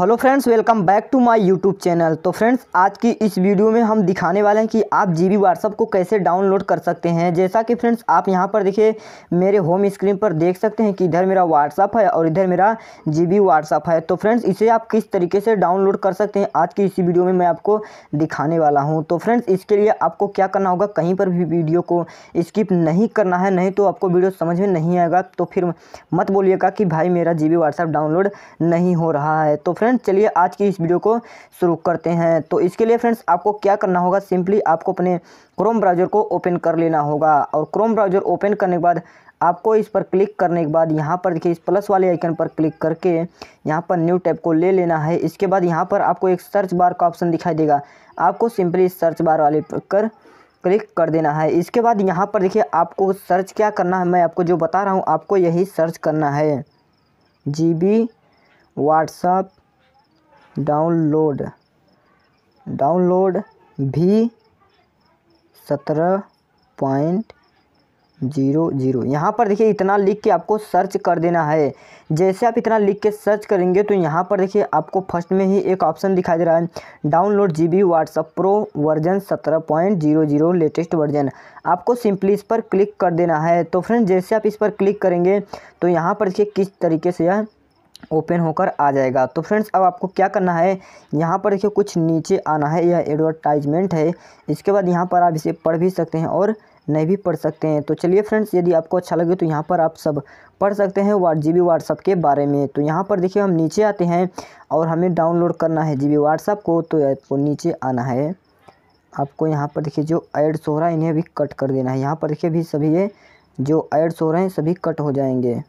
hello friends welcome back to my YouTube channel तो friends आज की इस वीडियो में हम दिखाने वाले हैं कि आप जी बी व्हाट्सअप को कैसे डाउनलोड कर सकते हैं जैसा कि फ्रेंड्स आप यहां पर देखिए मेरे होम स्क्रीन पर देख सकते हैं कि इधर मेरा व्हाट्सअप है और इधर मेरा जी बी व्हाट्सअप है तो फ्रेंड्स इसे आप किस तरीके से डाउनलोड कर सकते हैं आज की इसी वीडियो में मैं आपको दिखाने वाला हूँ तो फ्रेंड्स इसके लिए आपको क्या करना होगा कहीं पर भी वीडियो को स्किप नहीं करना है नहीं तो आपको वीडियो समझ में नहीं आएगा तो फिर मत बोलिएगा कि भाई मेरा जी बी व्हाट्सअप डाउनलोड नहीं हो रहा है तो फ्रेंड्स फ्रेंड्स चलिए आज की इस वीडियो को शुरू करते हैं तो इसके लिए फ्रेंड्स आपको क्या करना होगा सिंपली आपको अपने क्रोम ब्राउज़र को ओपन कर लेना होगा और क्रोम ब्राउज़र ओपन करने के बाद आपको इस पर क्लिक करने के बाद यहाँ पर देखिए इस प्लस वाले आइकन पर क्लिक करके यहाँ पर न्यू टैब को ले लेना है इसके बाद यहाँ पर आपको एक सर्च बार का ऑप्शन दिखाई देगा आपको सिंपली इस सर्च बार वाले पर कर क्लिक कर देना है इसके बाद यहाँ पर देखिए आपको सर्च क्या करना है मैं आपको जो बता रहा हूँ आपको यही सर्च करना है G B WhatsApp download download भी सत्रह पॉइंट जीरो जीरो यहाँ पर देखिए इतना लिख के आपको सर्च कर देना है जैसे आप इतना लिख के सर्च करेंगे तो यहाँ पर देखिए आपको फर्स्ट में ही एक ऑप्शन दिखाई दे रहा है download G B WhatsApp pro version सत्रह point zero zero latest version आपको सिंपली इस पर क्लिक कर देना है तो फ्रेंड जैसे आप इस पर क्लिक करेंगे तो यहाँ पर देखिए किस तरीके से यह ओपन होकर आ जाएगा तो फ्रेंड्स अब आपको क्या करना है यहाँ पर देखिए कुछ नीचे आना है यह एडवर्टाइजमेंट है इसके बाद यहाँ पर आप इसे पढ़ भी सकते हैं और नहीं भी पढ़ सकते हैं तो चलिए फ्रेंड्स यदि आपको अच्छा लगे तो यहाँ पर आप सब पढ़ सकते हैं वाट जी बी व्हाट्सअप के बारे में तो यहाँ पर देखिए हम नीचे आते हैं और हमें डाउनलोड करना है जी बी व्हाट्सअप को तो आपको नीचे आना है आपको यहाँ पर देखिए जो एड्स हो रहा है इन्हें भी कट कर देना है यहाँ पर देखिए भी सभी ये जो एड्स हो रहे हैं सभी कट हो जाएंगे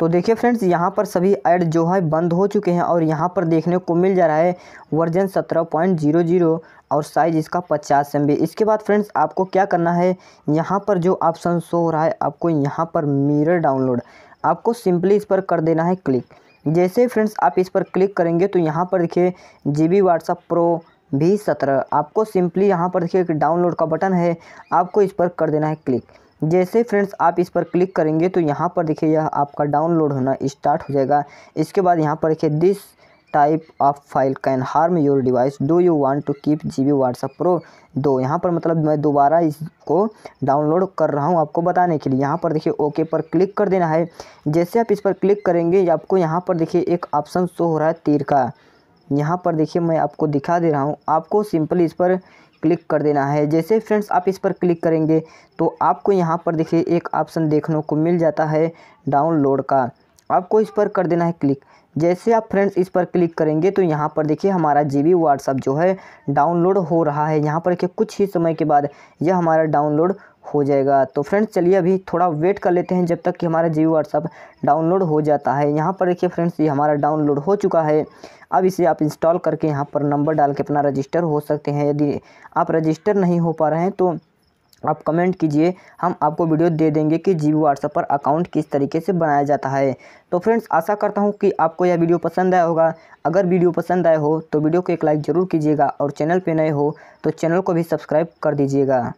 तो देखिए फ्रेंड्स यहाँ पर सभी ऐड जो है बंद हो चुके हैं और यहाँ पर देखने को मिल जा रहा है वर्जन सत्रह पॉइंट जीरो जीरो और साइज इसका पचास एम इसके बाद फ्रेंड्स आपको क्या करना है यहाँ पर जो ऑप्शन शो हो रहा है आपको यहाँ पर मिरर डाउनलोड आपको सिंपली इस पर कर देना है क्लिक जैसे फ्रेंड्स आप इस पर क्लिक करेंगे तो यहाँ पर देखिए जी बी व्हाट्सअप प्रो भी सत्रह आपको सिंपली यहाँ पर देखिए डाउनलोड का बटन है आपको इस पर कर देना है क्लिक जैसे फ्रेंड्स आप इस पर क्लिक करेंगे तो यहाँ पर देखिए यह आपका डाउनलोड होना स्टार्ट हो जाएगा इसके बाद यहाँ पर देखिए this type of file can harm your device do you want to keep G B WhatsApp pro दो यहाँ पर मतलब मैं दोबारा इसको डाउनलोड कर रहा हूँ आपको बताने के लिए यहाँ पर देखिए ओके पर क्लिक कर देना है जैसे आप इस पर क्लिक करेंगे आपको यहाँ पर देखिए एक ऑप्शन शो हो रहा है तीर का यहाँ पर देखिए मैं आपको दिखा दे रहा हूँ आपको सिंपल इस पर क्लिक कर देना है जैसे फ्रेंड्स आप इस पर क्लिक करेंगे तो आपको यहाँ पर देखिए एक ऑप्शन देखने को मिल जाता है डाउनलोड का आपको इस पर कर देना है क्लिक जैसे आप फ्रेंड्स इस पर क्लिक करेंगे तो यहाँ पर देखिए हमारा जी बी व्हाट्सअप जो है डाउनलोड हो रहा है यहाँ पर देखिए कुछ ही समय के बाद यह हमारा डाउनलोड हो जाएगा तो फ्रेंड्स चलिए अभी थोड़ा वेट कर लेते हैं जब तक कि हमारा जियो व्हाट्सअप डाउनलोड हो जाता है यहाँ पर देखिए फ्रेंड्स ये हमारा डाउनलोड हो चुका है अब इसे आप इंस्टॉल करके यहाँ पर नंबर डाल के अपना रजिस्टर हो सकते हैं यदि आप रजिस्टर नहीं हो पा रहे हैं तो आप कमेंट कीजिए हम आपको वीडियो दे देंगे कि जी व्हाट्सअप पर अकाउंट किस तरीके से बनाया जाता है तो फ्रेंड्स आशा करता हूँ कि आपको यह वीडियो पसंद आया होगा अगर वीडियो पसंद आया हो तो वीडियो को एक लाइक ज़रूर कीजिएगा और चैनल पर नए हो तो चैनल को भी सब्सक्राइब कर दीजिएगा